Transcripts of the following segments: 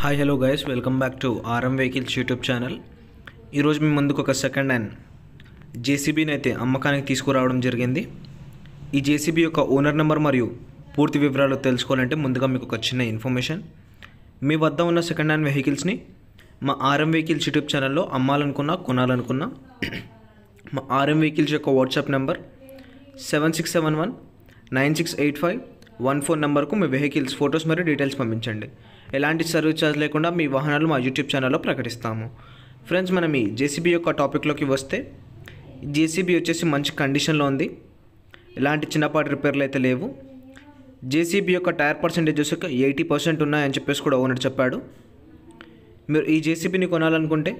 hi hello guys welcome back to RM vehicles YouTube channel ఈరోజు మీ ముందుకు ఒక సెకండ్ హ్యాండ్ జేసీబీని అయితే అమ్మకానికి తీసుకురావడం జరిగింది ఈ జేసీబీ యొక్క ఓనర్ నెంబర్ మరియు పూర్తి వివరాలు తెలుసుకోవాలంటే ముందుగా మీకు ఒక చిన్న ఇన్ఫర్మేషన్ మీ వద్ద ఉన్న సెకండ్ హ్యాండ్ వెహికల్స్ని మా ఆర్ఎం వెహికల్స్ యూట్యూబ్ ఛానల్లో అమ్మాలనుకున్నా కొనాలనుకున్నా మా ఆర్ఎం వెహికల్స్ యొక్క WhatsApp number seven six seven one nine six eight five one four నెంబర్కు మీ వెహికల్స్ ఫొటోస్ మరియు డీటెయిల్స్ పంపించండి ఎలాంటి సర్వీస్ ఛార్జ్ లేకుండా మీ వాహనాలు మా యూట్యూబ్ ఛానల్లో ప్రకటిస్తాము ఫ్రెండ్స్ మనం ఈ జేసీబీ యొక్క టాపిక్లోకి వస్తే జేసీబీ వచ్చేసి మంచి కండిషన్లో ఉంది ఎలాంటి చిన్నపాటి రిపేర్లు అయితే లేవు జేసీబీ యొక్క టైర్ పర్సంటేజ్ ఒక ఎయిటీ పర్సెంట్ ఉన్నాయని చెప్పేసి కూడా ఓనర్ చెప్పాడు మీరు ఈ జేసీబీని కొనాలనుకుంటే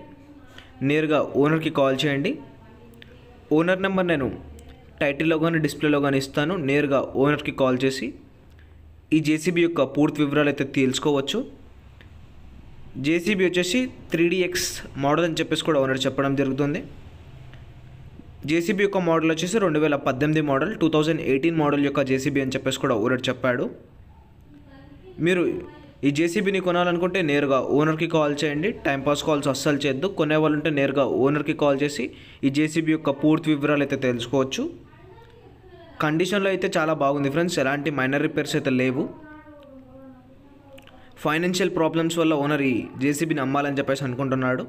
నేరుగా ఓనర్కి కాల్ చేయండి ఓనర్ నెంబర్ నేను టైటిల్లో కానీ డిస్ప్లేలో కానీ ఇస్తాను నేరుగా ఓనర్కి కాల్ చేసి ఈ జేసీబీ యొక్క పూర్తి వివరాలు అయితే తెలుసుకోవచ్చు జేసీబీ వచ్చేసి త్రీ ఎక్స్ మోడల్ అని చెప్పేసి కూడా ఓనర్ చెప్పడం జరుగుతుంది జేసీబీ యొక్క మోడల్ వచ్చేసి రెండు వేల పద్దెనిమిది model two thousand eighteen model యొక్క జేసీబీ అని చెప్పేసి కూడా ఓనర్ చెప్పాడు మీరు ఈ జేసీబీని కొనాలనుకుంటే నేరుగా ఓనర్కి కాల్ చేయండి టైంపాస్ కాల్స్ అస్సలు చేయొద్దు కొనేవాళ్ళు ఉంటే నేరుగా ఓనర్కి కాల్ చేసి ఈ జేసీబీ యొక్క పూర్తి వివరాలు అయితే తెలుసుకోవచ్చు కండిషన్లో అయితే చాలా బాగుంది ఫ్రెండ్స్ ఎలాంటి మైనర్ రిపేర్స్ అయితే లేవు ఫైనాన్షియల్ ప్రాబ్లమ్స్ వల్ల ఓనర్ ఈ జేసీబీని అమ్మాలని చెప్పేసి అనుకుంటున్నాడు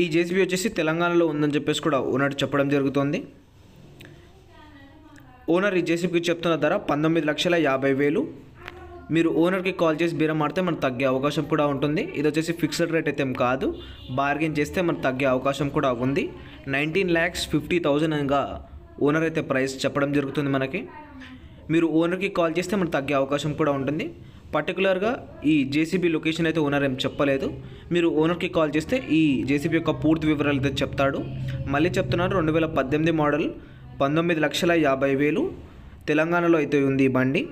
ఈ జేసీబీ వచ్చేసి తెలంగాణలో ఉందని చెప్పేసి కూడా ఓనర్ చెప్పడం జరుగుతుంది ఓనర్ ఈ జేసీబీకి చెప్తున్న ధర పంతొమ్మిది లక్షల యాభై వేలు మీరు ఓనర్కి కాల్ చేసి బీరం మారితే మనకు తగ్గే అవకాశం కూడా ఉంటుంది ఇది వచ్చేసి ఫిక్స్డ్ రేట్ అయితే కాదు బార్గెన్ చేస్తే మనకు తగ్గే అవకాశం కూడా ఉంది నైన్టీన్ ల్యాక్స్ ఫిఫ్టీ థౌజండ్గా ఓనర్ అయితే ప్రైస్ చెప్పడం జరుగుతుంది మనకి మీరు ఓనర్కి కాల్ చేస్తే మనకు తగ్గే అవకాశం కూడా ఉంటుంది పర్టికులర్గా ఈ జేసీబీ లొకేషన్ అయితే ఓనర్ ఏం చెప్పలేదు మీరు ఓనర్కి కాల్ చేస్తే ఈ జేసీబీ యొక్క పూర్తి వివరాలు అయితే చెప్తాడు మళ్ళీ చెప్తున్నాడు రెండు వేల పద్దెనిమిది మోడల్ పంతొమ్మిది లక్షల యాభై వేలు తెలంగాణలో అయితే ఉంది ఈ బండి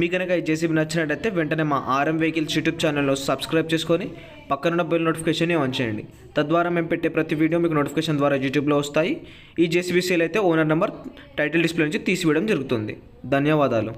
మీ కనుక ఈ జేసీబీ నచ్చినట్టయితే వెంటనే మా ఆర్ఎం వెహికల్స్ యూట్యూబ్ ఛానల్లో సబ్స్క్రైబ్ చేసుకొని పక్కనున్న బెల్ నోటిఫికేషన్ ఆన్ చేయండి తద్వారా మేము పెట్టే ప్రతి వీడియో మీకు నోటిఫికేషన్ ద్వారా యూట్యూబ్లో వస్తాయి ఈ జేసీబీ సేల్ అయితే ఓనర్ నెంబర్ టైటిల్ డిస్ప్లే నుంచి తీసివేయడం జరుగుతుంది ధన్యవాదాలు